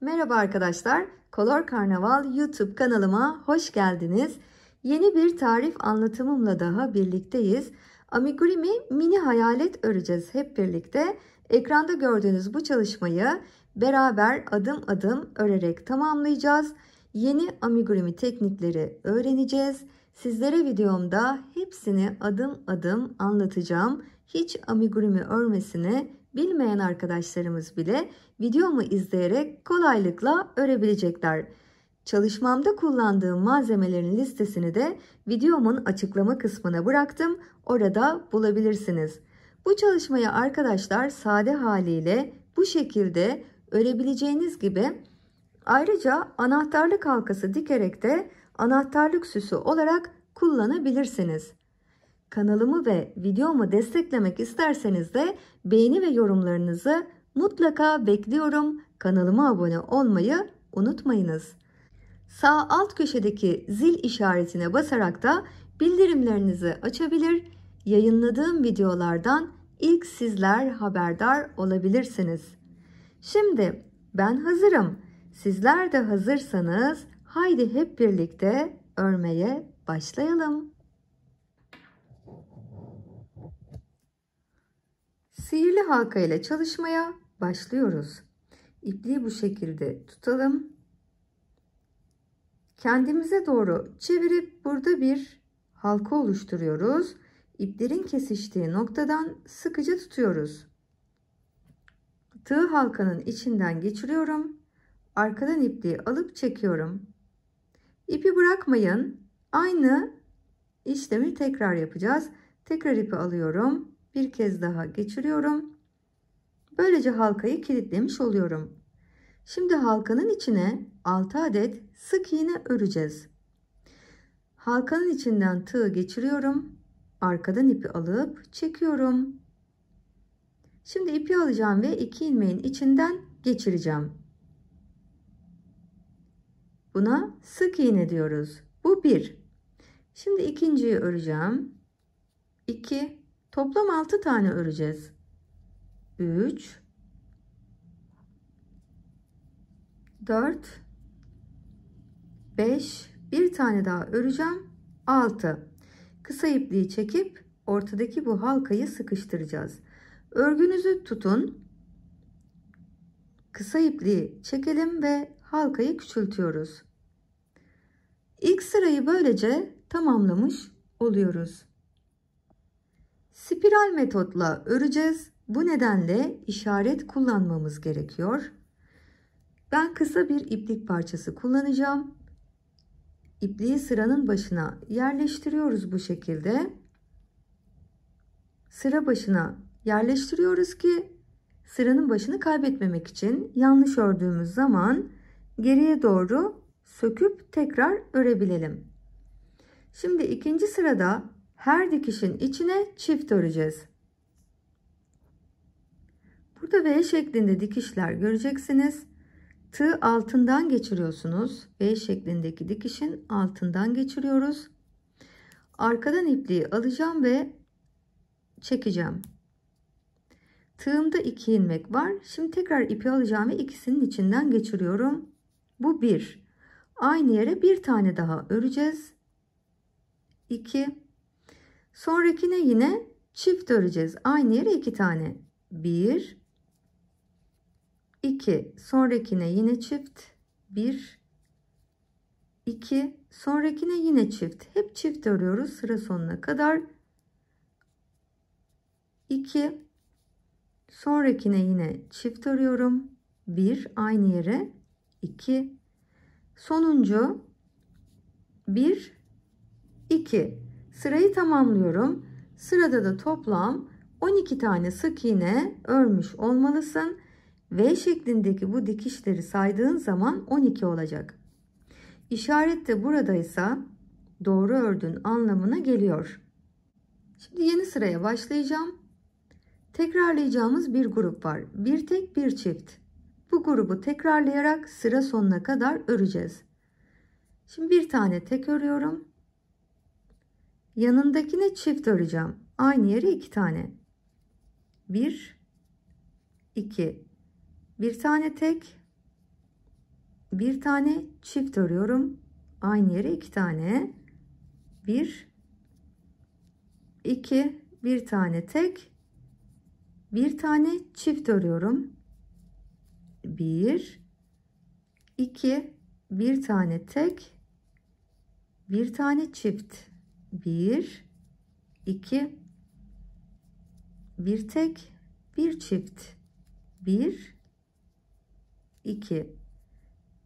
Merhaba arkadaşlar, Kolor Karnaval YouTube kanalıma hoş geldiniz. Yeni bir tarif anlatımımla daha birlikteyiz. Amigurumi mini hayalet öreceğiz hep birlikte. Ekranda gördüğünüz bu çalışmayı beraber adım adım örerek tamamlayacağız. Yeni amigurumi teknikleri öğreneceğiz. Sizlere videomda hepsini adım adım anlatacağım. Hiç amigurumi örmesini bilmeyen arkadaşlarımız bile videomu izleyerek kolaylıkla örebilecekler. Çalışmamda kullandığım malzemelerin listesini de videomun açıklama kısmına bıraktım. Orada bulabilirsiniz. Bu çalışmayı arkadaşlar sade haliyle bu şekilde örebileceğiniz gibi ayrıca anahtarlık halkası dikerek de anahtarlık süsü olarak kullanabilirsiniz. Kanalımı ve videomu desteklemek isterseniz de beğeni ve yorumlarınızı mutlaka bekliyorum. Kanalıma abone olmayı unutmayınız. Sağ alt köşedeki zil işaretine basarak da bildirimlerinizi açabilir, yayınladığım videolardan ilk sizler haberdar olabilirsiniz. Şimdi ben hazırım. Sizler de hazırsanız haydi hep birlikte örmeye başlayalım. Sihirli halka ile çalışmaya başlıyoruz. İpliği bu şekilde tutalım. Kendimize doğru çevirip burada bir halka oluşturuyoruz. İplerin kesiştiği noktadan sıkıca tutuyoruz. Tığ halkanın içinden geçiriyorum. Arkadan ipliği alıp çekiyorum. İpi bırakmayın. Aynı işlemi tekrar yapacağız. Tekrar ipi alıyorum bir kez daha geçiriyorum. Böylece halkayı kilitlemiş oluyorum. Şimdi halkanın içine 6 adet sık iğne öreceğiz. Halkanın içinden tığı geçiriyorum. Arkadan ipi alıp çekiyorum. Şimdi ipi alacağım ve iki ilmeğin içinden geçireceğim. Buna sık iğne diyoruz. Bu bir. Şimdi ikinciyi öreceğim. 2 Toplam 6 tane öreceğiz. 3 4 5 bir tane daha öreceğim. 6 kısa ipliği çekip ortadaki bu halkayı sıkıştıracağız. Örgünüzü tutun. Kısa ipliği çekelim ve halkayı küçültüyoruz. İlk sırayı böylece tamamlamış oluyoruz. Spiral metotla öreceğiz. Bu nedenle işaret kullanmamız gerekiyor. Ben kısa bir iplik parçası kullanacağım. İpliği sıranın başına yerleştiriyoruz bu şekilde. Sıra başına yerleştiriyoruz ki sıranın başını kaybetmemek için yanlış ördüğümüz zaman geriye doğru söküp tekrar örebilelim. Şimdi ikinci sırada her dikişin içine çift öreceğiz. Burada V şeklinde dikişler göreceksiniz. Tığ altından geçiriyorsunuz. V şeklindeki dikişin altından geçiriyoruz. Arkadan ipliği alacağım ve çekeceğim. Tığımda 2 ilmek var. Şimdi tekrar ipi alacağım ve ikisinin içinden geçiriyorum. Bu 1. Aynı yere bir tane daha öreceğiz. 2 Sonrakine yine çift öreceğiz. Aynı yere iki tane. Bir, iki. Sonrakine yine çift. Bir, iki. Sonrakine yine çift. Hep çift örüyoruz sıra sonuna kadar. 2 sonrakine yine çift örüyorum 1 aynı yere 2 sonuncu 1 2 Sırayı tamamlıyorum. Sırada da toplam 12 tane sık iğne örmüş olmalısın. V şeklindeki bu dikişleri saydığın zaman 12 olacak. İşaret de buradaysa doğru ördün anlamına geliyor. Şimdi yeni sıraya başlayacağım. Tekrarlayacağımız bir grup var. Bir tek bir çift. Bu grubu tekrarlayarak sıra sonuna kadar öreceğiz. Şimdi bir tane tek örüyorum. Yanındakine çift öreceğim. Aynı yere iki tane. Bir, iki. Bir tane tek. Bir tane çift örüyorum. Aynı yere iki tane. Bir, iki. Bir tane tek. Bir tane çift örüyorum. Bir, iki. Bir tane tek. Bir tane çift bir, iki, bir tek, bir çift, bir, iki,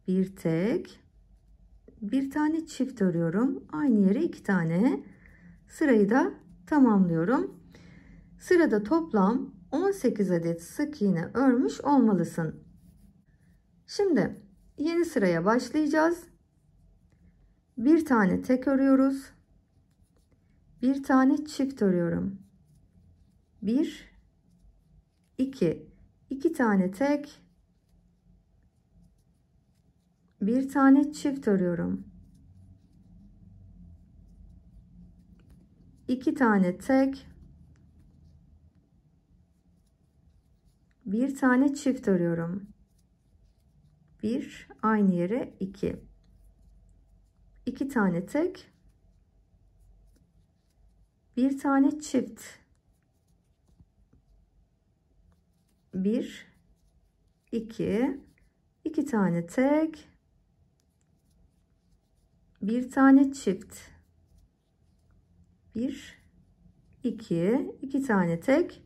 bir tek, bir tane çift örüyorum. Aynı yere iki tane sırayı da tamamlıyorum. Sırada toplam 18 adet sık iğne örmüş olmalısın. Şimdi yeni sıraya başlayacağız. Bir tane tek örüyoruz bir tane çift örüyorum. 1 2 2 tane tek bir tane çift örüyorum. 2 tane tek bir tane çift örüyorum. 1 aynı yere 2. 2 tane tek bir tane çift bir iki iki tane tek bir tane çift bir iki iki tane tek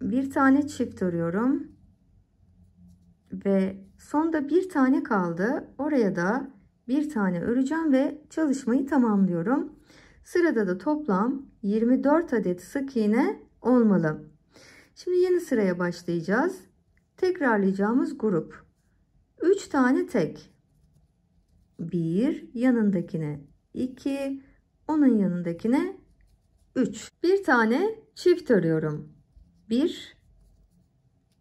bir tane çift örüyorum ve sonda bir tane kaldı oraya da bir tane öreceğim ve çalışmayı tamamlıyorum. Sırada da toplam 24 adet sık iğne olmalı. Şimdi yeni sıraya başlayacağız. Tekrarlayacağımız grup. 3 tane tek. 1 yanındakine 2, onun yanındakine 3. Bir tane çift örüyorum. 1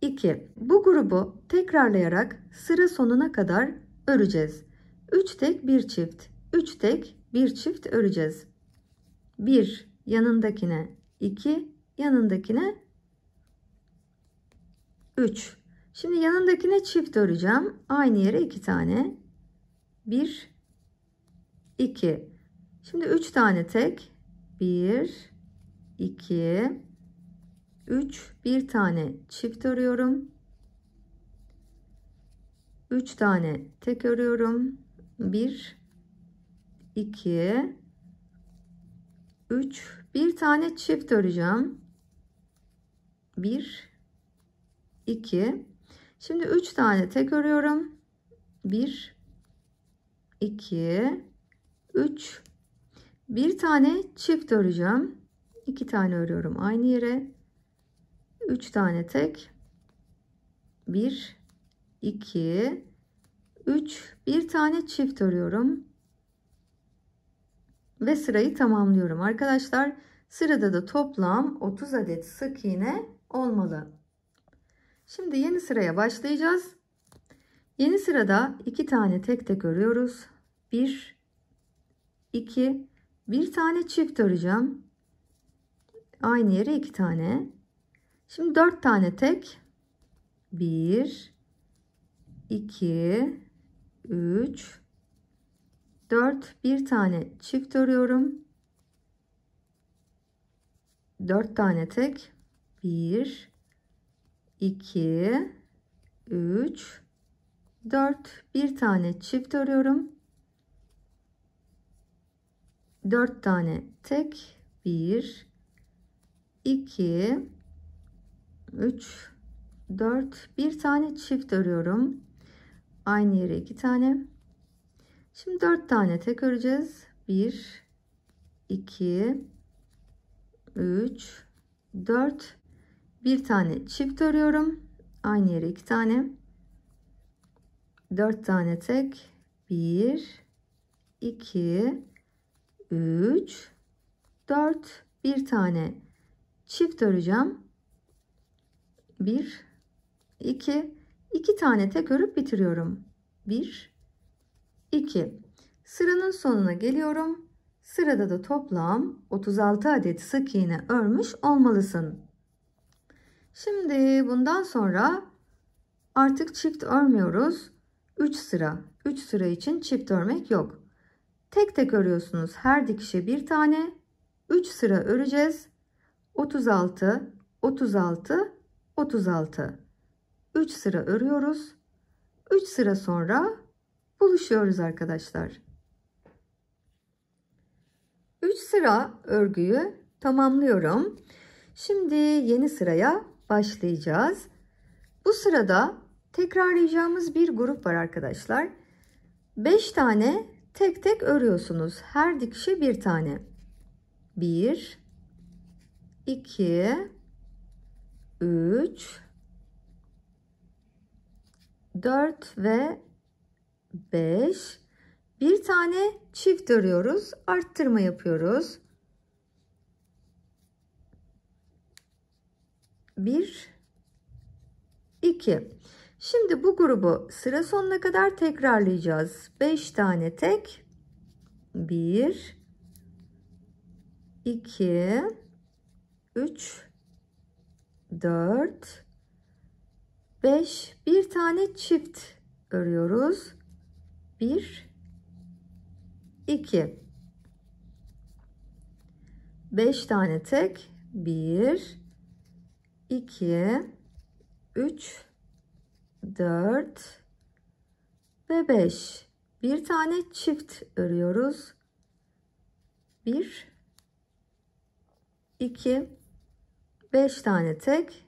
2. Bu grubu tekrarlayarak sıra sonuna kadar öreceğiz. 3 tek bir çift 3 tek bir çift öreceğiz 1 yanındakine 2 yanındakine 3 şimdi yanındakine çift öreceğim aynı yere 2 tane 1 2 şimdi 3 tane tek 1 2 3 bir tane çift örüyorum 3 tane tek örüyorum 1 2 3 bir tane çift öreceğim 1 2 şimdi 3 tane tek örüyorum 1 2 3 bir tane çift öreceğim 2 tane örüyorum aynı yere 3 tane tek 1 2 3 bir tane çift örüyorum ve sırayı tamamlıyorum arkadaşlar sırada da toplam 30 adet sık iğne olmalı şimdi yeni sıraya başlayacağız yeni sırada iki tane tek tek örüyoruz 1 2 bir tane çift öreceğim aynı yere iki tane şimdi dört tane tek 1 2 3 4 bir tane çift örüyorum 4 tane tek 1 2 3 4 bir tane çift örüyorum 4 tane tek 1 2 3 4 bir tane çift örüyorum Aynı yere iki tane. Şimdi dört tane tek öreceğiz. Bir, iki, üç, dört. Bir tane çift örüyorum. Aynı yere iki tane. Dört tane tek. Bir, iki, üç, dört. Bir tane çift öreceğim. Bir, iki. 2 tane tek örüp bitiriyorum. 1 2 Sıranın sonuna geliyorum. Sırada da toplam 36 adet sık iğne örmüş olmalısın. Şimdi bundan sonra artık çift örmüyoruz. 3 sıra. 3 sıra için çift örmek yok. Tek tek örüyorsunuz. Her dikişe bir tane. 3 sıra öreceğiz. 36, 36, 36. 3 sıra örüyoruz. 3 sıra sonra buluşuyoruz arkadaşlar. 3 sıra örgüyü tamamlıyorum. Şimdi yeni sıraya başlayacağız. Bu sırada tekrarlayacağımız bir grup var arkadaşlar. 5 tane tek tek örüyorsunuz. Her dikişe bir tane. 1 2 3 4 ve 5 bir tane çift örüyoruz arttırma yapıyoruz bir iki şimdi bu grubu sıra sonuna kadar tekrarlayacağız 5 tane tek 1 2 3 4 5 bir tane çift örüyoruz. 1 2 5 tane tek 1 2 3 4 ve 5 bir tane çift örüyoruz 1 2 5 tane tek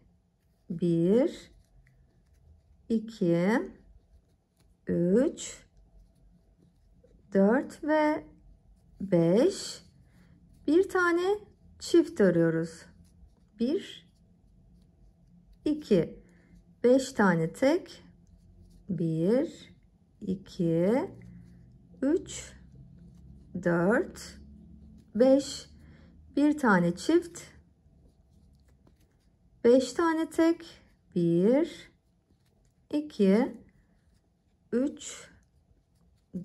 1 2 3 4 ve 5 bir tane çift örüyoruz. 1 2 5 tane tek 1 2 3 4 5 bir tane çift 5 tane tek 1 2 3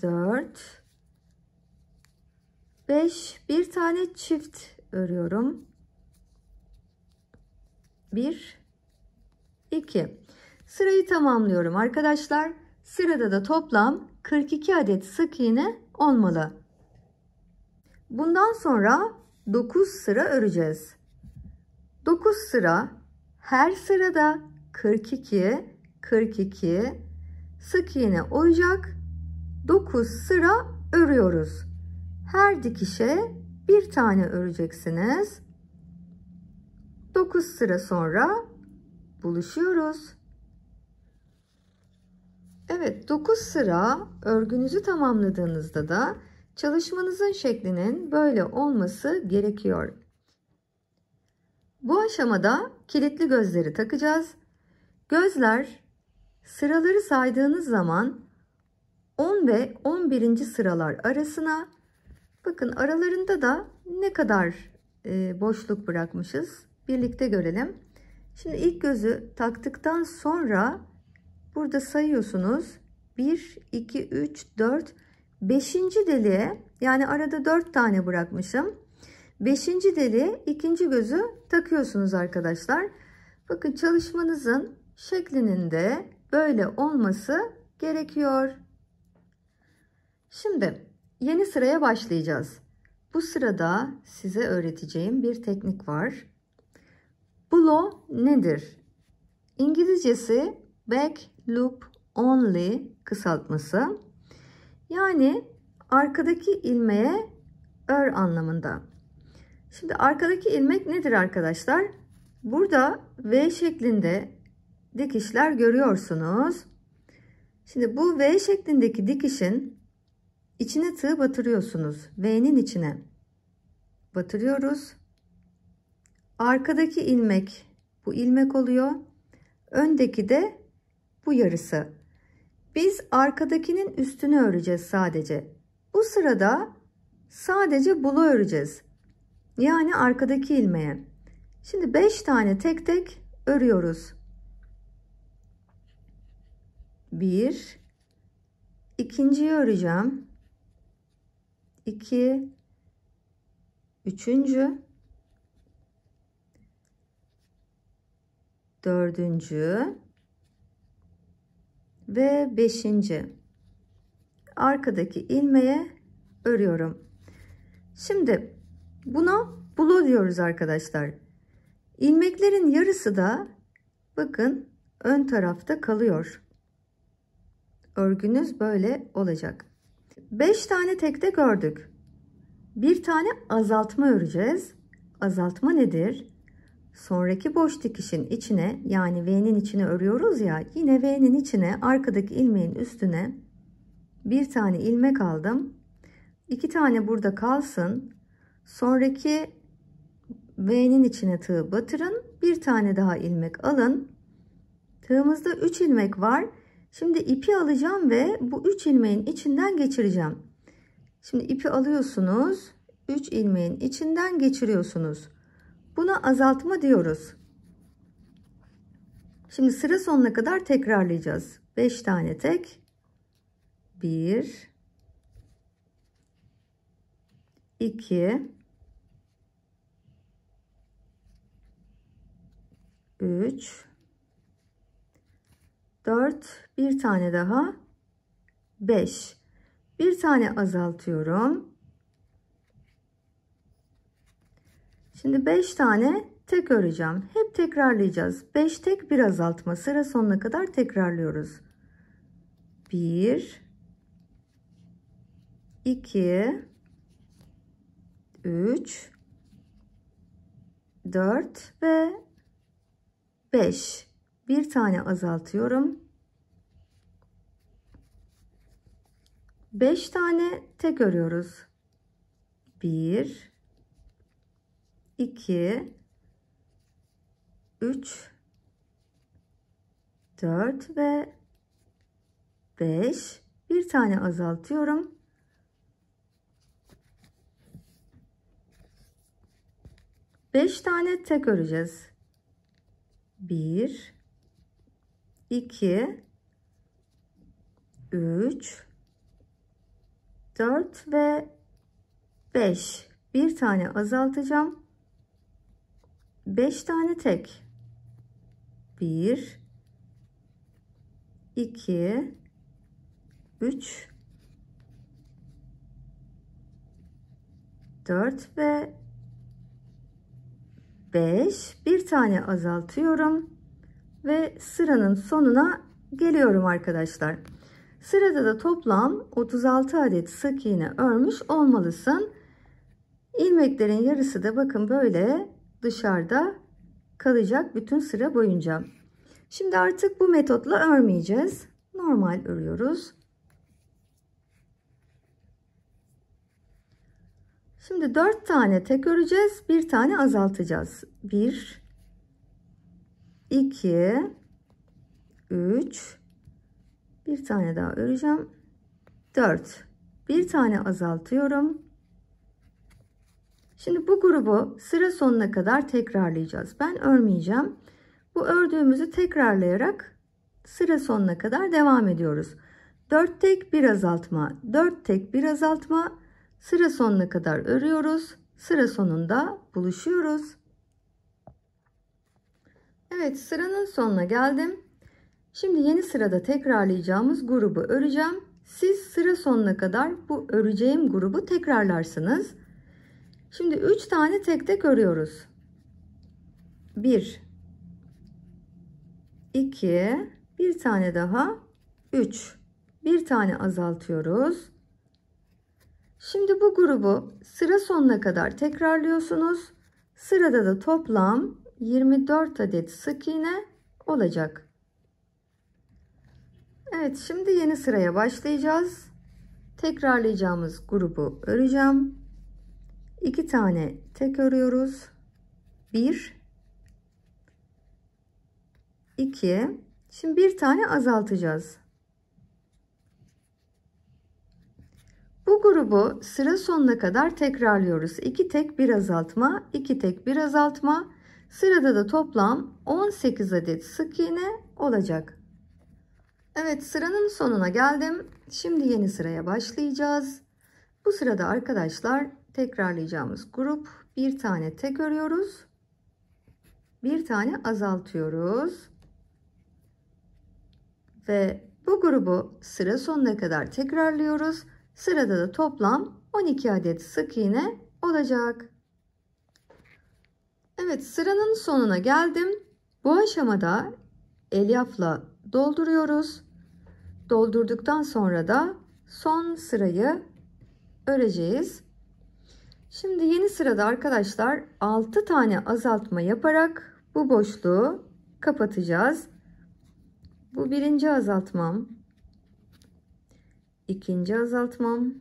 4 5 bir tane çift örüyorum. 1 2 Sırayı tamamlıyorum arkadaşlar. Sırada da toplam 42 adet sık iğne olmalı. Bundan sonra 9 sıra öreceğiz. 9 sıra her sırada 42 42 sık iğne oyacak 9 sıra örüyoruz. Her dikişe bir tane öreceksiniz. 9 sıra sonra buluşuyoruz. Evet 9 sıra örgünüzü tamamladığınızda da çalışmanızın şeklinin böyle olması gerekiyor. Bu aşamada kilitli gözleri takacağız. Gözler Sıraları saydığınız zaman 10 ve 11. sıralar arasına bakın aralarında da ne kadar e, boşluk bırakmışız birlikte görelim. Şimdi ilk gözü taktıktan sonra burada sayıyorsunuz 1 2 3 4 5. deliğe yani arada 4 tane bırakmışım. 5. deliğe ikinci gözü takıyorsunuz arkadaşlar. Bakın çalışmanızın şeklinin de böyle olması gerekiyor. Şimdi yeni sıraya başlayacağız. Bu sırada size öğreteceğim bir teknik var. Blow nedir? İngilizcesi back loop only kısaltması. Yani arkadaki ilmeğe ör anlamında. Şimdi arkadaki ilmek nedir arkadaşlar? Burada V şeklinde dikişler görüyorsunuz. Şimdi bu V şeklindeki dikişin içine tığ batırıyorsunuz. V'nin içine batırıyoruz. Arkadaki ilmek bu ilmek oluyor. Öndeki de bu yarısı. Biz arkadakinin üstünü öreceğiz sadece. Bu sırada sadece bulu öreceğiz. Yani arkadaki ilmeğe. Şimdi 5 tane tek tek örüyoruz. 1 ikinciyi öreceğim 2 üçüncü dördüncü ve beşinci arkadaki ilmeğe örüyorum şimdi buna bulu diyoruz arkadaşlar ilmeklerin yarısı da bakın ön tarafta kalıyor Örgünüz böyle olacak. 5 tane tekte gördük. Bir tane azaltma öreceğiz. Azaltma nedir? Sonraki boş dikişin içine yani V'nin içine örüyoruz ya yine V'nin içine arkadaki ilmeğin üstüne bir tane ilmek aldım. İki tane burada kalsın. Sonraki V'nin içine tığ batırın. Bir tane daha ilmek alın. Tığımızda 3 ilmek var. Şimdi ipi alacağım ve bu 3 ilmeğin içinden geçireceğim. Şimdi ipi alıyorsunuz. 3 ilmeğin içinden geçiriyorsunuz. Buna azaltma diyoruz. Şimdi sıra sonuna kadar tekrarlayacağız. 5 tane tek. 1 2 3 4 bir tane daha 5 bir tane azaltıyorum şimdi 5 tane tek öreceğim hep tekrarlayacağız 5 tek bir azaltma sıra sonuna kadar tekrarlıyoruz 1 2 3 4 ve 5 bir tane azaltıyorum 5 tane tek örüyoruz 1 2 3 4 ve 5 bir tane azaltıyorum Beş tane tek öreceğiz. Bir, 2 3 4 ve 5 bir tane azaltacağım 5 tane tek 1 2 3 4 ve 5 bir tane azaltıyorum ve sıranın sonuna geliyorum arkadaşlar. Sırada da toplam 36 adet sık iğne örmüş olmalısın. Ilmeklerin yarısı da bakın böyle dışarıda kalacak bütün sıra boyunca. Şimdi artık bu metotla örmeyeceğiz. Normal örüyoruz. Şimdi 4 tane tek öreceğiz. 1 tane azaltacağız. 1 2 3 bir tane daha öreceğim 4 bir tane azaltıyorum şimdi bu grubu sıra sonuna kadar tekrarlayacağız ben örmeyeceğim bu ördüğümüzü tekrarlayarak sıra sonuna kadar devam ediyoruz 4 tek bir azaltma 4 tek bir azaltma sıra sonuna kadar örüyoruz sıra sonunda buluşuyoruz Evet sıranın sonuna geldim. Şimdi yeni sırada tekrarlayacağımız grubu öreceğim. Siz sıra sonuna kadar bu öreceğim grubu tekrarlarsınız. Şimdi 3 tane tek tek örüyoruz. 1 2 bir tane daha 3 bir tane azaltıyoruz. Şimdi bu grubu sıra sonuna kadar tekrarlıyorsunuz. Sırada da toplam 24 adet sık iğne olacak. Evet şimdi yeni sıraya başlayacağız. Tekrarlayacağımız grubu öreceğim. 2 tane tek örüyoruz. 1 2 Şimdi bir tane azaltacağız. Bu grubu sıra sonuna kadar tekrarlıyoruz. 2 tek bir azaltma, 2 tek bir azaltma, Sırada da toplam 18 adet sık iğne olacak. Evet sıranın sonuna geldim. Şimdi yeni sıraya başlayacağız. Bu sırada arkadaşlar tekrarlayacağımız grup bir tane tek örüyoruz. Bir tane azaltıyoruz. Ve bu grubu sıra sonuna kadar tekrarlıyoruz. Sırada da toplam 12 adet sık iğne olacak. Evet sıranın sonuna geldim. Bu aşamada elyafla dolduruyoruz. Doldurduktan sonra da son sırayı öreceğiz. Şimdi yeni sırada arkadaşlar 6 tane azaltma yaparak bu boşluğu kapatacağız. Bu birinci azaltmam. ikinci azaltmam.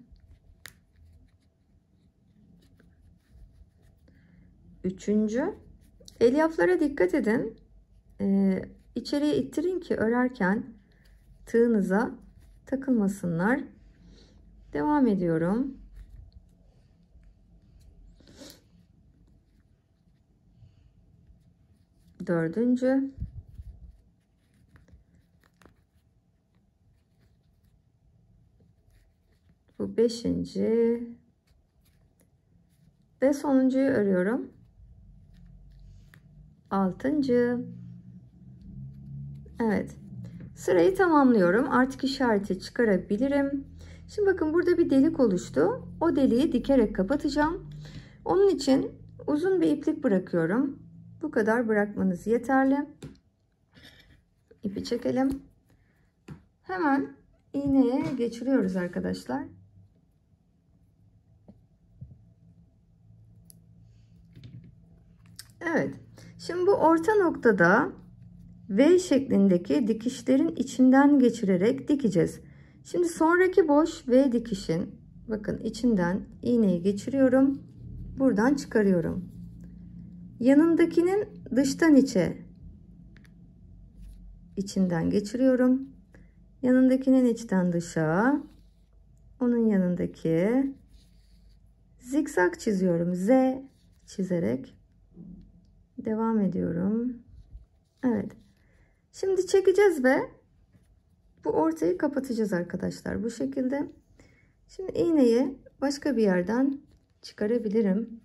Üçüncü, elyaflara dikkat edin. Ee, içeriye ittirin ki örerken tığınıza takılmasınlar. Devam ediyorum. Dördüncü. Bu beşinci. Ve sonuncuyu örüyorum altıncı. Evet. Sırayı tamamlıyorum. Artık işareti çıkarabilirim. Şimdi bakın burada bir delik oluştu. O deliği dikerek kapatacağım. Onun için uzun bir iplik bırakıyorum. Bu kadar bırakmanız yeterli. İpi çekelim. Hemen iğneye geçiriyoruz arkadaşlar. Evet. Şimdi bu orta noktada V şeklindeki dikişlerin içinden geçirerek dikeceğiz. Şimdi sonraki boş V dikişin bakın içinden iğneyi geçiriyorum. Buradan çıkarıyorum. Yanındakinin dıştan içe içinden geçiriyorum. Yanındakinin içten dışa onun yanındaki zikzak çiziyorum. Z çizerek Devam ediyorum. Evet. Şimdi çekeceğiz ve bu ortayı kapatacağız arkadaşlar. Bu şekilde. Şimdi iğneyi başka bir yerden çıkarabilirim.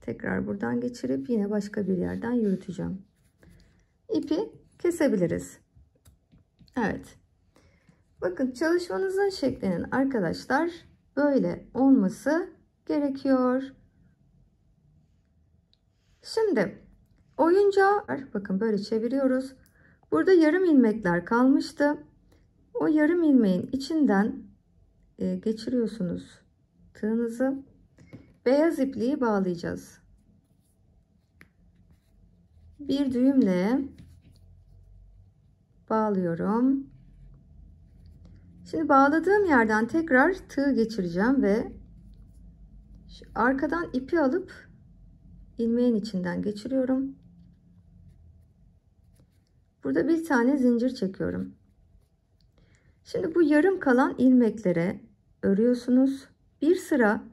Tekrar buradan geçirip yine başka bir yerden yürüteceğim. İpi kesebiliriz. Evet. Bakın çalışmanızın şeklinin arkadaşlar böyle olması gerekiyor. Şimdi oyuncağı er, bakın böyle çeviriyoruz. Burada yarım ilmekler kalmıştı. O yarım ilmeğin içinden e, geçiriyorsunuz tığınızı. Beyaz ipliği bağlayacağız. Bir düğümle bağlıyorum. Şimdi bağladığım yerden tekrar tığ geçireceğim ve arkadan ipi alıp ilmeğin içinden geçiriyorum. Burada bir tane zincir çekiyorum. Şimdi bu yarım kalan ilmeklere örüyorsunuz. Bir sıra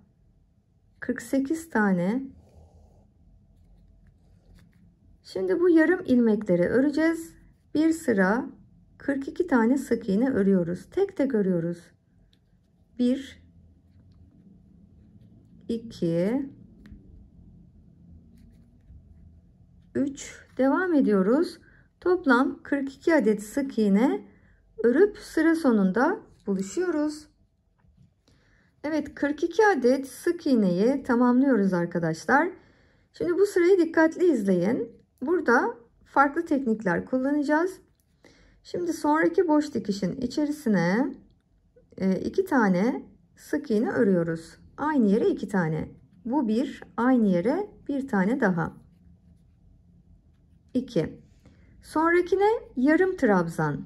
48 tane. Şimdi bu yarım ilmekleri öreceğiz. Bir sıra 42 tane sık iğne örüyoruz. Tek tek örüyoruz. 1 2 3 devam ediyoruz. Toplam 42 adet sık iğne örüp sıra sonunda buluşuyoruz. Evet 42 adet sık iğneyi tamamlıyoruz arkadaşlar. Şimdi bu sırayı dikkatli izleyin. Burada farklı teknikler kullanacağız. Şimdi sonraki boş dikişin içerisine e, iki tane sık iğne örüyoruz. Aynı yere iki tane. Bu bir aynı yere bir tane daha. 2. Sonrakine yarım trabzan.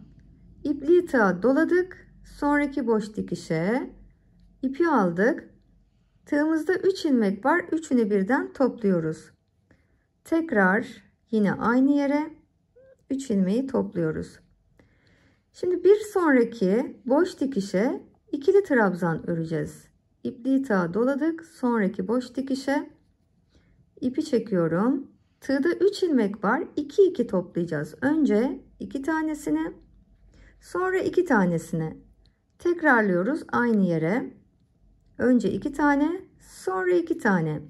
İpliği tığa doladık. Sonraki boş dikişe ipi aldık. Tığımızda 3 ilmek var. Üçünü birden topluyoruz. Tekrar yine aynı yere 3 ilmeği topluyoruz. Şimdi bir sonraki boş dikişe ikili trabzan öreceğiz. İpliği tığa doladık. Sonraki boş dikişe ipi çekiyorum. Tığda 3 ilmek var. 2 2 toplayacağız. Önce 2 tanesini sonra 2 tanesini tekrarlıyoruz aynı yere. Önce 2 tane sonra 2 tane.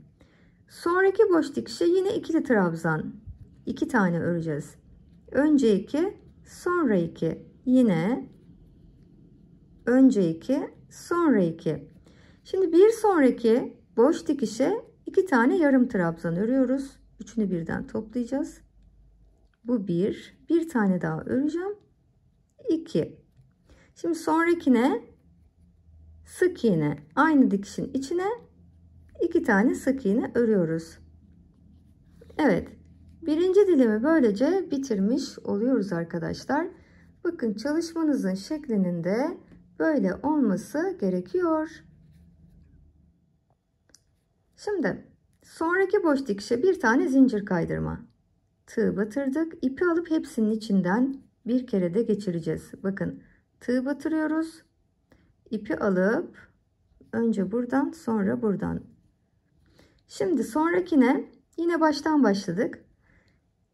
Sonraki boş dikişe yine ikili trabzan. 2 iki tane öreceğiz. Önce 2 sonra 2 yine önce 2 sonra 2. Şimdi bir sonraki boş dikişe 2 tane yarım trabzan örüyoruz. Üçünü birden toplayacağız. Bu bir. Bir tane daha öreceğim. İki. Şimdi sonrakine sık iğne aynı dikişin içine iki tane sık iğne örüyoruz. Evet. Birinci dilimi böylece bitirmiş oluyoruz arkadaşlar. Bakın çalışmanızın şeklinin de böyle olması gerekiyor. Şimdi Sonraki boş dikişe bir tane zincir kaydırma. Tığ batırdık. İpi alıp hepsinin içinden bir kere de geçireceğiz. Bakın tığ batırıyoruz. İpi alıp önce buradan sonra buradan. Şimdi sonrakine yine baştan başladık.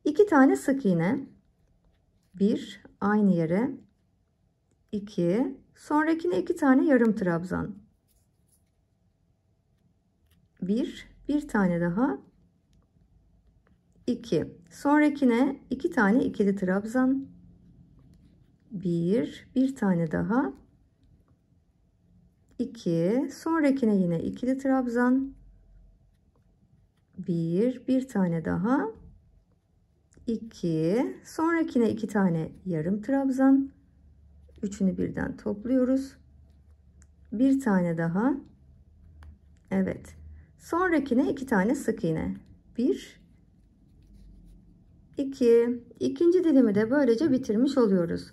İki tane sık iğne. Bir aynı yere. iki. Sonrakine iki tane yarım trabzan. Bir bir tane daha 2 sonrakine 2 iki tane ikili trabzan 1 bir tane daha 2 sonrakine yine ikili trabzan 1 bir tane daha 2 sonrakine 2 tane yarım trabzan üçünü birden topluyoruz bir tane daha Evet Sonrakine iki tane sık iğne. Bir, iki. İkinci dilimi de böylece bitirmiş oluyoruz.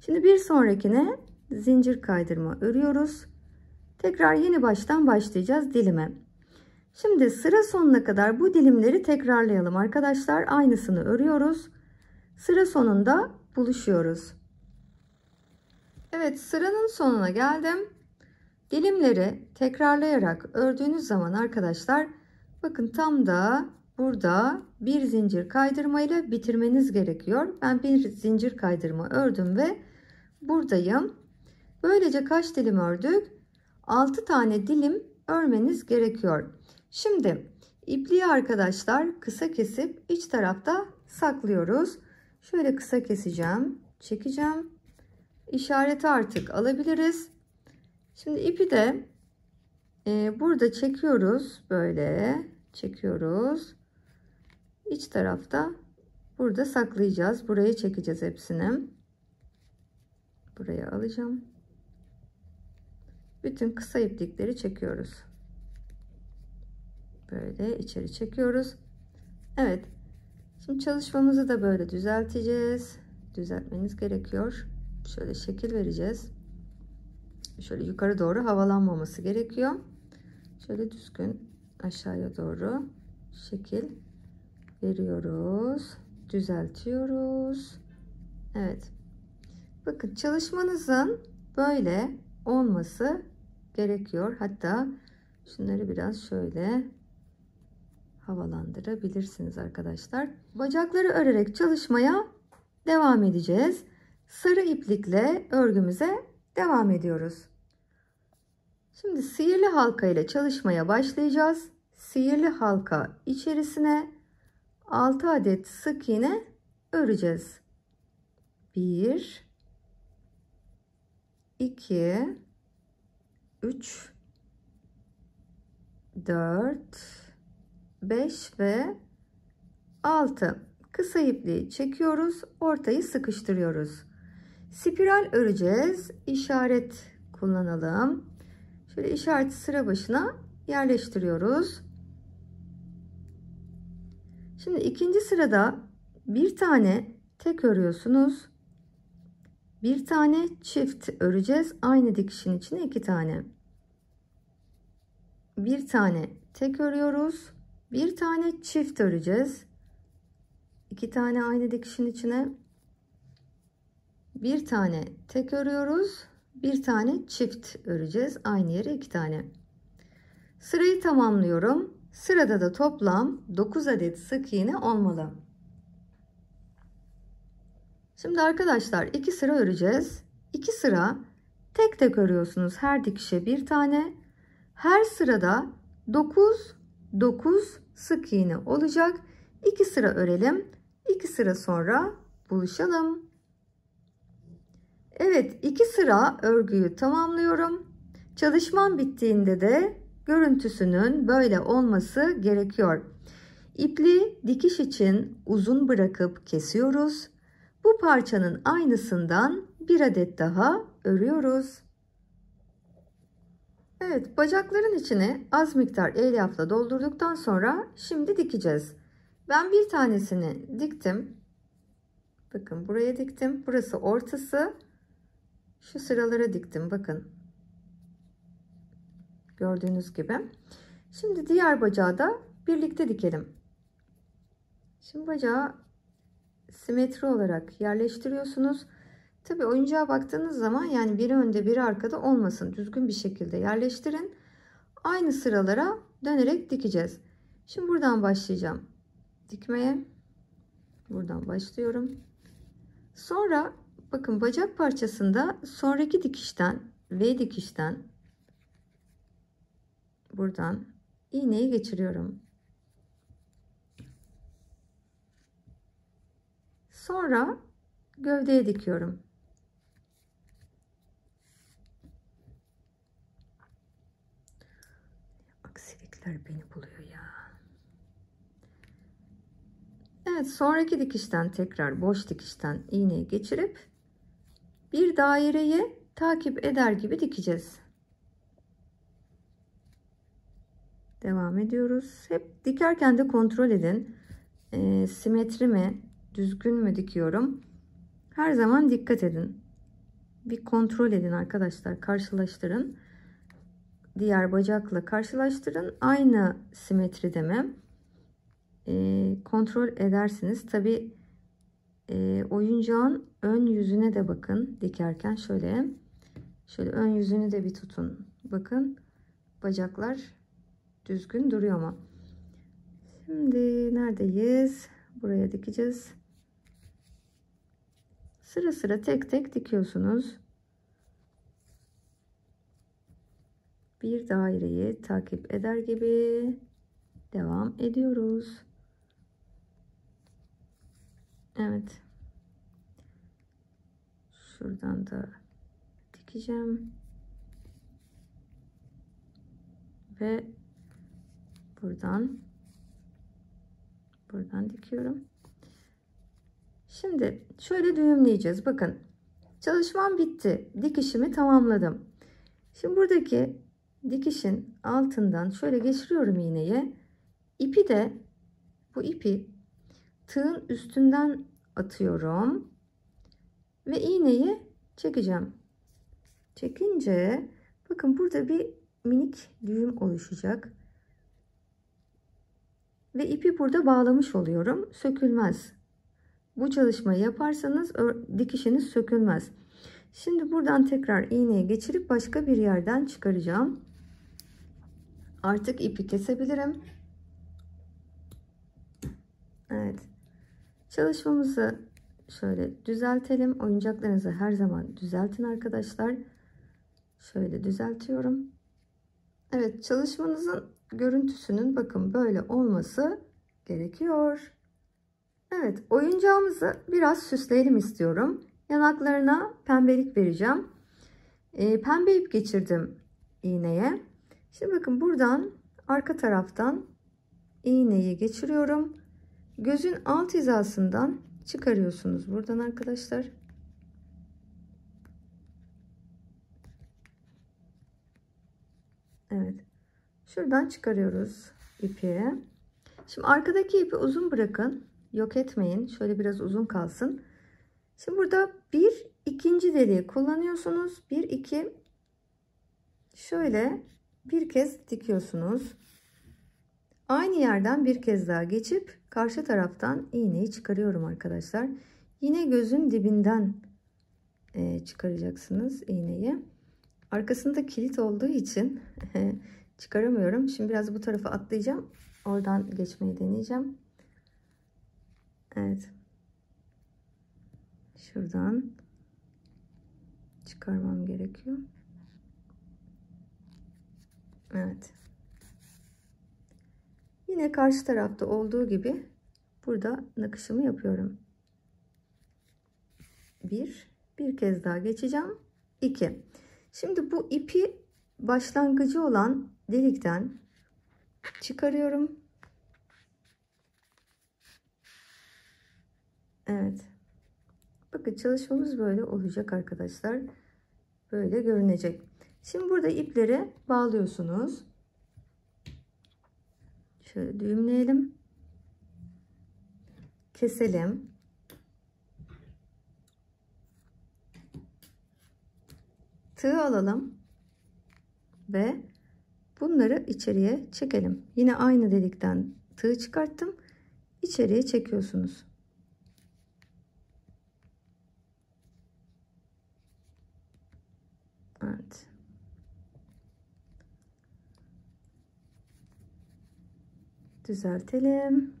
Şimdi bir sonrakine zincir kaydırma örüyoruz. Tekrar yeni baştan başlayacağız dilime. Şimdi sıra sonuna kadar bu dilimleri tekrarlayalım arkadaşlar. Aynısını örüyoruz. Sıra sonunda buluşuyoruz. Evet sıranın sonuna geldim. Dilimleri tekrarlayarak ördüğünüz zaman arkadaşlar bakın tam da burada bir zincir kaydırmayla bitirmeniz gerekiyor. Ben bir zincir kaydırma ördüm ve buradayım. Böylece kaç dilim ördük? 6 tane dilim örmeniz gerekiyor. Şimdi ipliği arkadaşlar kısa kesip iç tarafta saklıyoruz. Şöyle kısa keseceğim, çekeceğim. İşareti artık alabiliriz. Şimdi ipi de e, burada çekiyoruz. Böyle çekiyoruz. iç tarafta burada saklayacağız. Buraya çekeceğiz hepsini. Buraya alacağım. Bütün kısa iplikleri çekiyoruz. Böyle içeri çekiyoruz. Evet. Şimdi çalışmamızı da böyle düzelteceğiz. Düzeltmeniz gerekiyor. Şöyle şekil vereceğiz şöyle yukarı doğru havalanmaması gerekiyor. Şöyle düzgün aşağıya doğru şekil veriyoruz. Düzeltiyoruz. Evet. Bakın çalışmanızın böyle olması gerekiyor. Hatta şunları biraz şöyle havalandırabilirsiniz arkadaşlar. Bacakları örerek çalışmaya devam edeceğiz. Sarı iplikle örgümüze Devam ediyoruz. Şimdi sihirli halka ile çalışmaya başlayacağız. Sihirli halka içerisine 6 adet sık iğne öreceğiz. 1 2 3 4 5 ve 6 kısa ipliği çekiyoruz ortayı sıkıştırıyoruz Spiral öreceğiz. İşaret kullanalım. Şöyle işareti sıra başına yerleştiriyoruz. Şimdi ikinci sırada bir tane tek örüyorsunuz. Bir tane çift öreceğiz. Aynı dikişin içine iki tane. Bir tane tek örüyoruz. Bir tane çift öreceğiz. İki tane aynı dikişin içine bir tane tek örüyoruz. Bir tane çift öreceğiz. Aynı yere iki tane. Sırayı tamamlıyorum. Sırada da toplam 9 adet sık iğne olmalı. Şimdi arkadaşlar iki sıra öreceğiz. İki sıra tek tek örüyorsunuz. Her dikişe bir tane. Her sırada 9 9 sık iğne olacak. İki sıra örelim. İki sıra sonra buluşalım. Evet iki sıra örgüyü tamamlıyorum. Çalışmam bittiğinde de görüntüsünün böyle olması gerekiyor. İpli dikiş için uzun bırakıp kesiyoruz. Bu parçanın aynısından bir adet daha örüyoruz. Evet bacakların içine az miktar elyafla doldurduktan sonra şimdi dikeceğiz. Ben bir tanesini diktim. Bakın buraya diktim. Burası ortası şu sıralara diktim bakın gördüğünüz gibi şimdi diğer bacağı da birlikte dikelim şimdi bacağı simetri olarak yerleştiriyorsunuz tabi oyuncağa baktığınız zaman yani biri önde biri arkada olmasın düzgün bir şekilde yerleştirin aynı sıralara dönerek dikeceğiz şimdi buradan başlayacağım dikmeye buradan başlıyorum sonra Bakın bacak parçasında sonraki dikişten V dikişten buradan iğneyi geçiriyorum. Sonra gövdeye dikiyorum. Aksilikler beni buluyor ya. Evet sonraki dikişten tekrar boş dikişten iğneyi geçirip bir daireye takip eder gibi dikeceğiz. Devam ediyoruz. Hep dikerken de kontrol edin. E, simetri mi, düzgün mü dikiyorum? Her zaman dikkat edin. Bir kontrol edin arkadaşlar. Karşılaştırın. Diğer bacakla karşılaştırın. Aynı simetri mi? E, ee, kontrol edersiniz. Tabi ee, oyuncağın ön yüzüne de bakın dikerken şöyle. Şöyle ön yüzünü de bir tutun. Bakın bacaklar düzgün duruyor mu? Şimdi neredeyiz? Buraya dikeceğiz. Sıra sıra tek tek dikiyorsunuz. Bir daireyi takip eder gibi devam ediyoruz. Evet. Şuradan da dikeceğim. Ve buradan buradan dikiyorum. Şimdi şöyle düğümleyeceğiz. Bakın çalışmam bitti. Dikişimi tamamladım. Şimdi buradaki dikişin altından şöyle geçiriyorum iğneye İpi de bu ipi tığın üstünden atıyorum. Ve iğneyi çekeceğim. Çekince bakın burada bir minik düğüm oluşacak. Ve ipi burada bağlamış oluyorum. Sökülmez. Bu çalışmayı yaparsanız dikişiniz sökülmez. Şimdi buradan tekrar iğneyi geçirip başka bir yerden çıkaracağım. Artık ipi kesebilirim. Evet. Çalışmamızı şöyle düzeltelim. Oyuncaklarınızı her zaman düzeltin arkadaşlar. Şöyle düzeltiyorum. Evet çalışmanızın görüntüsünün bakın böyle olması gerekiyor. Evet oyuncağımızı biraz süsleyelim istiyorum. Yanaklarına pembelik vereceğim. E, ee, pembe ip geçirdim iğneye. Şimdi bakın buradan arka taraftan iğneyi geçiriyorum. Gözün alt hizasından çıkarıyorsunuz buradan arkadaşlar. Evet. Şuradan çıkarıyoruz ipi. Şimdi arkadaki ipi uzun bırakın. Yok etmeyin. Şöyle biraz uzun kalsın. Şimdi burada bir ikinci deliği kullanıyorsunuz. Bir iki şöyle bir kez dikiyorsunuz. Aynı yerden bir kez daha geçip karşı taraftan iğneyi çıkarıyorum arkadaşlar. Yine gözün dibinden e, çıkaracaksınız iğneyi. Arkasında kilit olduğu için çıkaramıyorum. Şimdi biraz bu tarafa atlayacağım. Oradan geçmeyi deneyeceğim. Evet. Şuradan çıkarmam gerekiyor. Evet. Yine karşı tarafta olduğu gibi burada nakışımı yapıyorum. Bir, bir kez daha geçeceğim. İki. Şimdi bu ipi başlangıcı olan delikten çıkarıyorum. Evet. Bakın çalışmamız böyle olacak arkadaşlar. Böyle görünecek. Şimdi burada ipleri bağlıyorsunuz. Şöyle düğümleyelim. Keselim. Tığ alalım. Ve bunları içeriye çekelim. Yine aynı delikten tığ çıkarttım. İçeriye çekiyorsunuz. Evet. düzeltelim.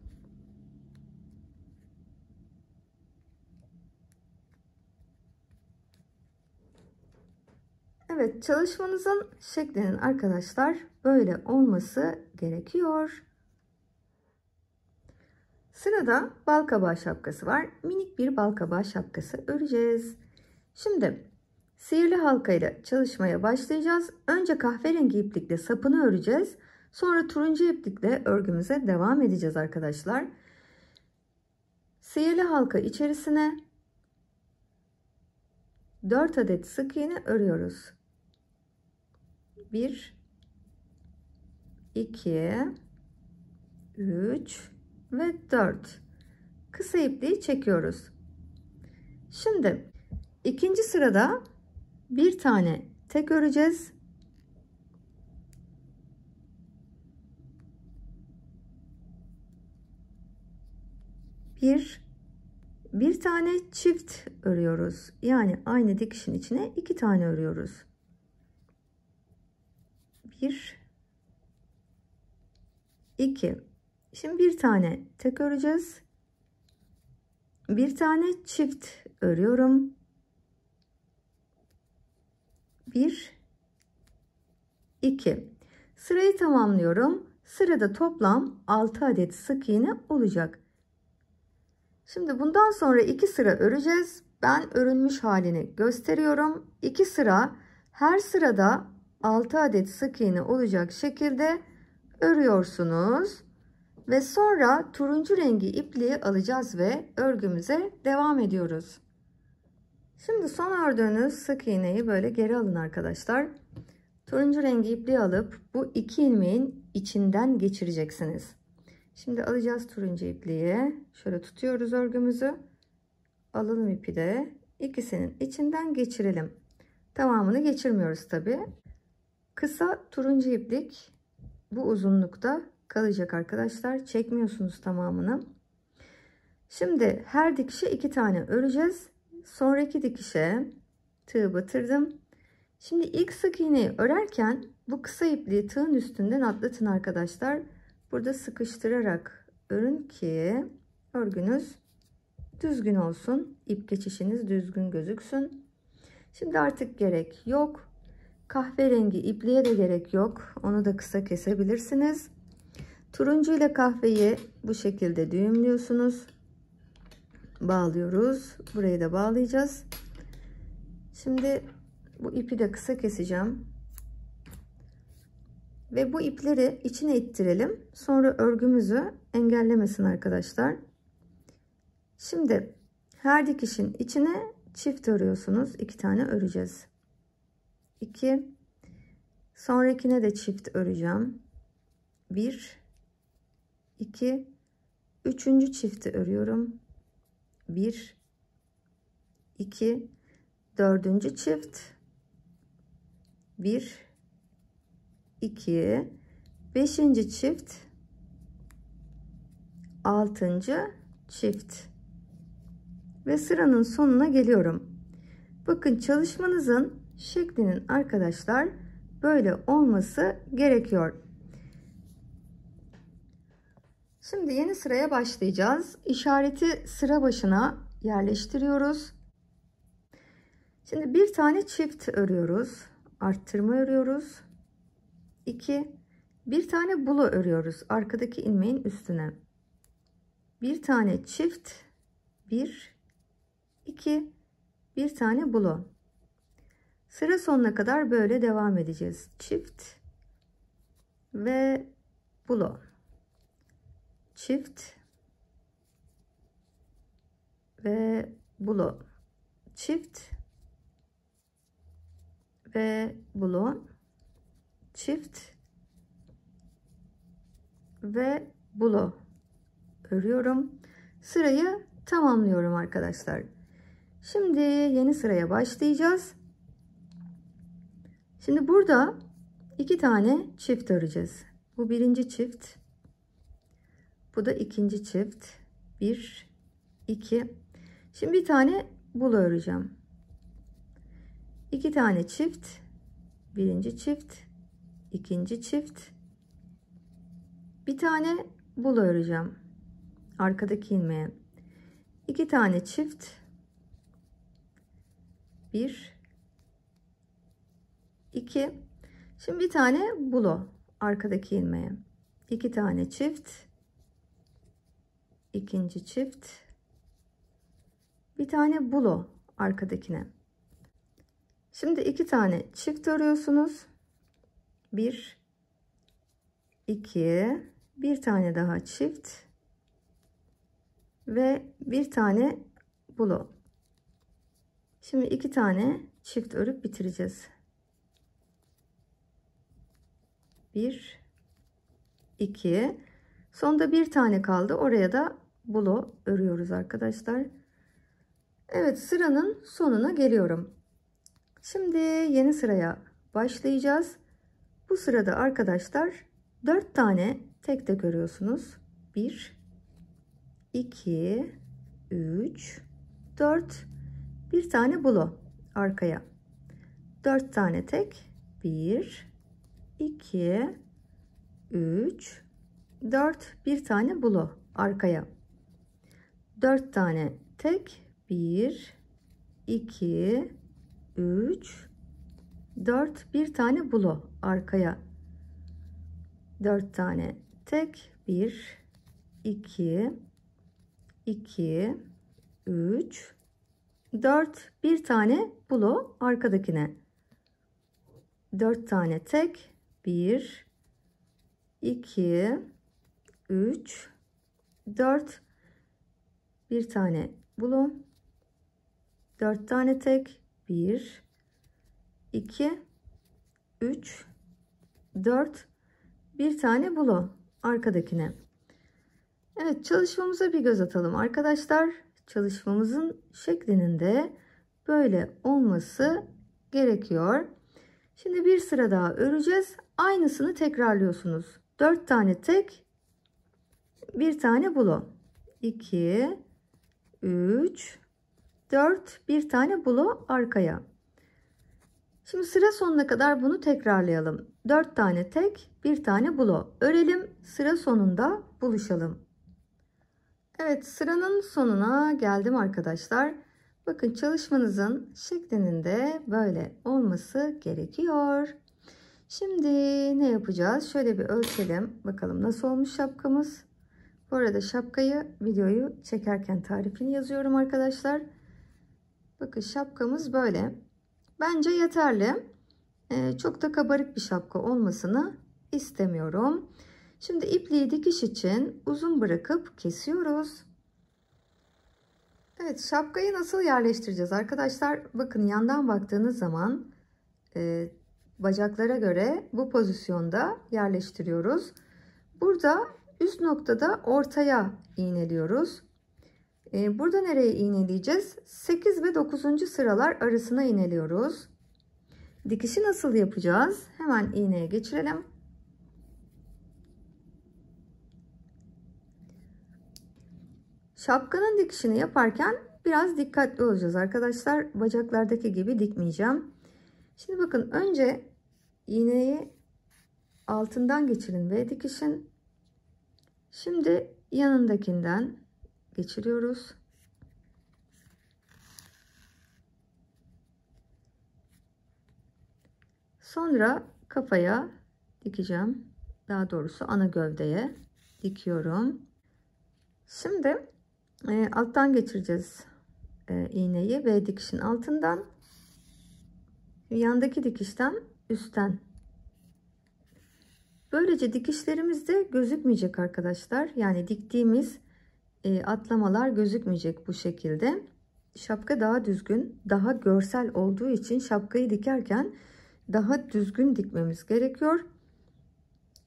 Evet çalışmanızın şeklinin arkadaşlar böyle olması gerekiyor. Sırada balkabağı şapkası var. Minik bir balkabağı şapkası öreceğiz. Şimdi sihirli halkayla çalışmaya başlayacağız. Önce kahverengi iplikle sapını öreceğiz. Sonra turuncu iplikle örgümüze devam edeceğiz arkadaşlar. Siyeli halka içerisine 4 adet sık iğne örüyoruz. 1 2 3 ve 4 kısa ipliği çekiyoruz. Şimdi ikinci sırada bir tane tek öreceğiz bir bir tane çift örüyoruz. Yani aynı dikişin içine iki tane örüyoruz. Bir, iki. Şimdi bir tane tek öreceğiz. Bir tane çift örüyorum. Bir, iki. Sırayı tamamlıyorum. Sırada toplam 6 adet sık iğne olacak. Şimdi bundan sonra iki sıra öreceğiz. Ben örülmüş halini gösteriyorum. İki sıra her sırada 6 adet sık iğne olacak şekilde örüyorsunuz. Ve sonra turuncu rengi ipliği alacağız ve örgümüze devam ediyoruz. Şimdi son ördüğünüz sık iğneyi böyle geri alın arkadaşlar. Turuncu rengi ipliği alıp bu iki ilmeğin içinden geçireceksiniz. Şimdi alacağız turuncu ipliği. Şöyle tutuyoruz örgümüzü. Alalım ipi de ikisinin içinden geçirelim. Tamamını geçirmiyoruz tabi. Kısa turuncu iplik bu uzunlukta kalacak arkadaşlar. Çekmiyorsunuz tamamını. Şimdi her dikişe iki tane öreceğiz. Sonraki dikişe tığ batırdım. Şimdi ilk sık iğneyi örerken bu kısa ipliği tığın üstünden atlatın arkadaşlar burada sıkıştırarak örün ki örgünüz düzgün olsun. ip geçişiniz düzgün gözüksün. Şimdi artık gerek yok. Kahverengi ipliğe de gerek yok. Onu da kısa kesebilirsiniz. Turuncu ile kahveyi bu şekilde düğümlüyorsunuz. Bağlıyoruz. Burayı da bağlayacağız. Şimdi bu ipi de kısa keseceğim. Ve bu ipleri içine ittirelim. Sonra örgümüzü engellemesin arkadaşlar. Şimdi her dikişin içine çift örüyorsunuz. iki tane öreceğiz. 2 sonrakine de çift öreceğim. 1 2 üçüncü çifti örüyorum. 1 2 dördüncü çift 1 2 5. çift 6. çift ve sıranın sonuna geliyorum. Bakın çalışmanızın şeklinin arkadaşlar böyle olması gerekiyor. Şimdi yeni sıraya başlayacağız. İşareti sıra başına yerleştiriyoruz. Şimdi bir tane çift örüyoruz. Arttırma örüyoruz. 2 bir tane bulo örüyoruz arkadaki ilmeğin üstüne bir tane çift 1 2 bir tane bulo. sıra sonuna kadar böyle devam edeceğiz çift ve bulo, çift ve bulo, çift ve bulo çift ve bulo örüyorum. Sırayı tamamlıyorum arkadaşlar. Şimdi yeni sıraya başlayacağız. Şimdi burada iki tane çift öreceğiz. Bu birinci çift. Bu da ikinci çift. Bir, iki. Şimdi bir tane bulo öreceğim. İki tane çift. Birinci çift ikinci çift bir tane bul öreceğim arkadaki ilmeğe iki tane çift bir iki şimdi bir tane bulo arkadaki ilmeğe iki tane çift ikinci çift bir tane bulo arkadakine şimdi iki tane çift örüyorsunuz 1 2 bir tane daha çift ve bir tane bulo. Şimdi iki tane çift örüp bitireceğiz. 1 2 Sonda bir tane kaldı. Oraya da bulo örüyoruz arkadaşlar. Evet sıranın sonuna geliyorum. Şimdi yeni sıraya başlayacağız. Bu sırada arkadaşlar 4 tane tek de görüyorsunuz. 1 2 3 4 bir tane bulo arkaya. 4 tane tek 1 2 3 4 bir tane bulo arkaya. 4 tane tek 1 2 3 4 bir tane bulo arkaya 4 tane tek 1 2 2 3 4 bir tane bulo arkadakine 4 tane tek 1 2 3 4 bir tane bulo 4 tane tek 1 2 3 4 bir tane bulu arkadakine. Evet çalışmamıza bir göz atalım arkadaşlar. Çalışmamızın şeklinin de böyle olması gerekiyor. Şimdi bir sıra daha öreceğiz. Aynısını tekrarlıyorsunuz. 4 tane tek, bir tane bulu. 2 3 4 bir tane bulu arkaya. Şimdi sıra sonuna kadar bunu tekrarlayalım. 4 tane tek, 1 tane bulo. Örelim, sıra sonunda buluşalım. Evet, sıranın sonuna geldim arkadaşlar. Bakın çalışmanızın şeklinin de böyle olması gerekiyor. Şimdi ne yapacağız? Şöyle bir ölçelim. Bakalım nasıl olmuş şapkamız. Bu arada şapkayı videoyu çekerken tarifini yazıyorum arkadaşlar. Bakın şapkamız böyle. Bence yeterli. Ee, çok da kabarık bir şapka olmasını istemiyorum. Şimdi ipliği dikiş için uzun bırakıp kesiyoruz. Evet şapkayı nasıl yerleştireceğiz arkadaşlar? Bakın yandan baktığınız zaman e, bacaklara göre bu pozisyonda yerleştiriyoruz. Burada üst noktada ortaya iğneliyoruz. Ee, burada nereye iğneleyeceğiz? 8 ve 9. sıralar arasına iğneliyoruz. Dikişi nasıl yapacağız? Hemen iğneye geçirelim. Şapkanın dikişini yaparken biraz dikkatli olacağız arkadaşlar. Bacaklardaki gibi dikmeyeceğim. Şimdi bakın önce iğneyi altından geçirin ve dikişin. Şimdi yanındakinden geçiriyoruz. Sonra kafaya dikeceğim. Daha doğrusu ana gövdeye dikiyorum. Şimdi e, alttan geçireceğiz e, iğneyi ve dikişin altından yandaki dikişten üstten böylece dikişlerimiz de gözükmeyecek arkadaşlar yani diktiğimiz e, atlamalar gözükmeyecek bu şekilde. Şapka daha düzgün, daha görsel olduğu için şapkayı dikerken daha düzgün dikmemiz gerekiyor.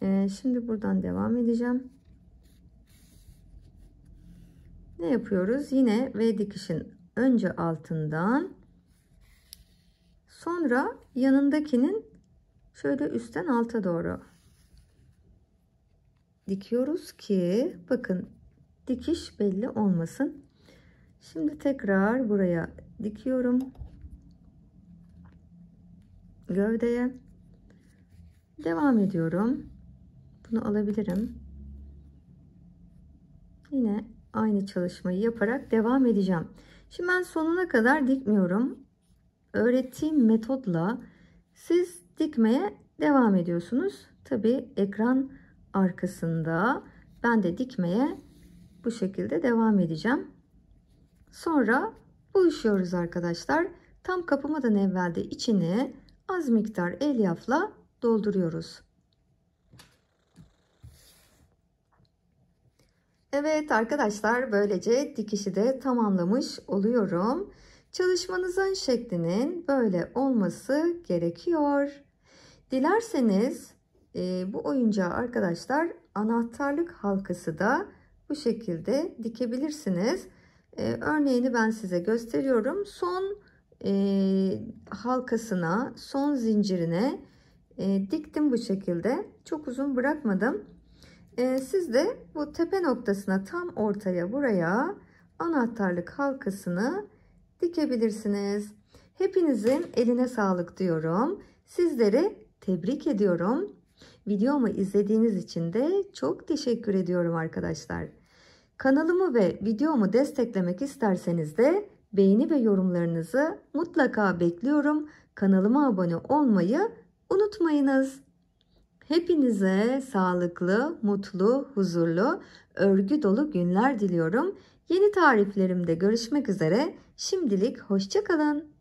E, şimdi buradan devam edeceğim. Ne yapıyoruz? Yine V dikişin önce altından sonra yanındakinin şöyle üstten alta doğru dikiyoruz ki bakın dikiş belli olmasın. Şimdi tekrar buraya dikiyorum. Gövdeye devam ediyorum. Bunu alabilirim. Yine aynı çalışmayı yaparak devam edeceğim. Şimdi ben sonuna kadar dikmiyorum. Öğrettiğim metodla siz dikmeye devam ediyorsunuz. Tabi ekran arkasında ben de dikmeye bu şekilde devam edeceğim. Sonra buluşuyoruz arkadaşlar. Tam kapamadan evvel de içini az miktar elyafla dolduruyoruz. Evet arkadaşlar böylece dikişi de tamamlamış oluyorum. Çalışmanızın şeklinin böyle olması gerekiyor. Dilerseniz e, bu oyuncağı arkadaşlar anahtarlık halkası da bu şekilde dikebilirsiniz. Ee, örneğini ben size gösteriyorum. Son e, halkasına, son zincirine e, diktim bu şekilde. Çok uzun bırakmadım. E, siz de bu tepe noktasına tam ortaya buraya anahtarlık halkasını dikebilirsiniz. Hepinizin eline sağlık diyorum. Sizleri tebrik ediyorum. Videomu izlediğiniz için de çok teşekkür ediyorum arkadaşlar. Kanalımı ve videomu desteklemek isterseniz de beğeni ve yorumlarınızı mutlaka bekliyorum. Kanalıma abone olmayı unutmayınız. Hepinize sağlıklı, mutlu, huzurlu, örgü dolu günler diliyorum. Yeni tariflerimde görüşmek üzere. Şimdilik hoşçakalın.